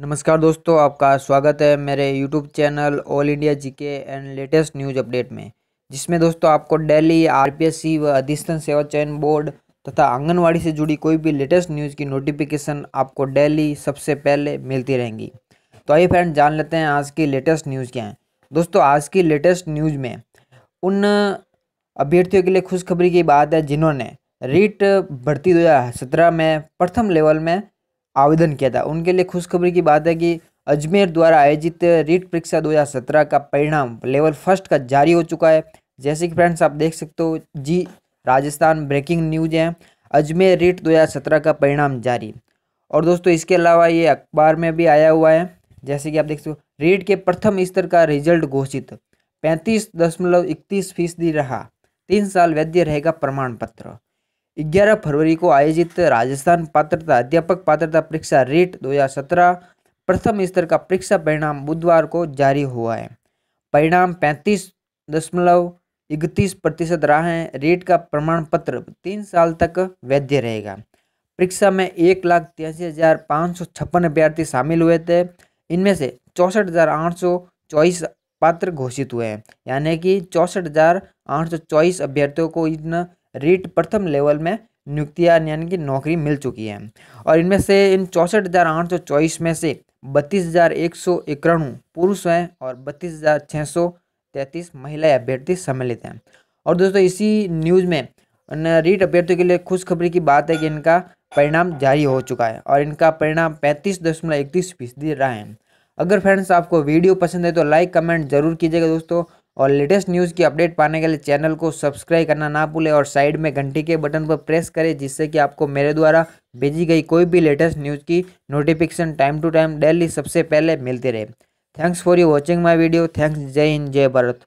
नमस्कार दोस्तों आपका स्वागत है मेरे YouTube channel all India GK and latest news update में जिसमें दोस्तों आपको डेली आरपीएससी व अधिस्तन सेवा चयन बोर्ड तथा आंगनवाड़ी से जुड़ी कोई भी लेटेस्ट न्यूज़ की नोटिफिकेशन आपको डेली सबसे पहले मिलती रहेंगी तो आइए फ्रेंड जान लेते हैं आज की लेटेस्ट न्यूज़ क्या है दोस्तों आज की लेटेस्ट न्यूज़ में उन अभ्यर्थियों के लिए खुशखबरी की बात है जिन्होंने रीट भर्ती दो में प्रथम लेवल में आवेदन किया था उनके लिए खुशखबरी की बात है कि अजमेर द्वारा आयोजित रीट परीक्षा 2017 का परिणाम लेवल फर्स्ट का जारी हो चुका है जैसे कि फ्रेंड्स आप देख सकते हो जी राजस्थान ब्रेकिंग न्यूज है अजमेर रीट 2017 का परिणाम जारी और दोस्तों इसके अलावा ये अखबार में भी आया हुआ है जैसे कि आप देख सकते हो रीट के प्रथम स्तर का रिजल्ट घोषित पैंतीस दशमलव इकतीस फीसदी रहा तीन साल वैध रहेगा प्रमाण पत्र ग्यारह फरवरी को आयोजित राजस्थान पात्रता अध्यापक पात्रता परीक्षा रेट 2017 प्रथम स्तर का परीक्षा परिणाम बुधवार को जारी हुआ है परिणाम पैंतीस दशमलव इकतीस प्रतिशत रहा है रेट का प्रमाण पत्र तीन साल तक वैध रहेगा परीक्षा में एक लाख तिरासी हज़ार पाँच सौ छप्पन अभ्यर्थी शामिल हुए थे इनमें से चौंसठ हज़ार आठ सौ चौबीस पात्र घोषित हुए हैं यानी कि चौंसठ हज़ार आठ सौ चौबीस अभ्यर्थियों को इन रीट प्रथम लेवल में नियुक्तियाँ यानी कि नौकरी मिल चुकी है और इनमें से इन चौंसठ हज़ार आठ सौ चौबीस में से बत्तीस हज़ार एक सौ इक्यानवे पुरुष हैं और बत्तीस हज़ार छः सौ तैंतीस महिला अभ्यर्थी सम्मिलित हैं और दोस्तों इसी न्यूज़ में रीट अभ्यर्थियों के लिए खुशखबरी की बात है कि इनका परिणाम जारी हो चुका है और इनका परिणाम पैंतीस दशमलव इकतीस फीसदी रहा है अगर फ्रेंड्स आपको वीडियो पसंद है तो लाइक कमेंट जरूर कीजिएगा दोस्तों और लेटेस्ट न्यूज़ की अपडेट पाने के लिए चैनल को सब्सक्राइब करना ना भूलें और साइड में घंटी के बटन पर प्रेस करें जिससे कि आपको मेरे द्वारा भेजी गई कोई भी लेटेस्ट न्यूज़ की notification time to time daily सबसे पहले मिलती रहे thanks for you watching my video thanks जय हिंद जय भारत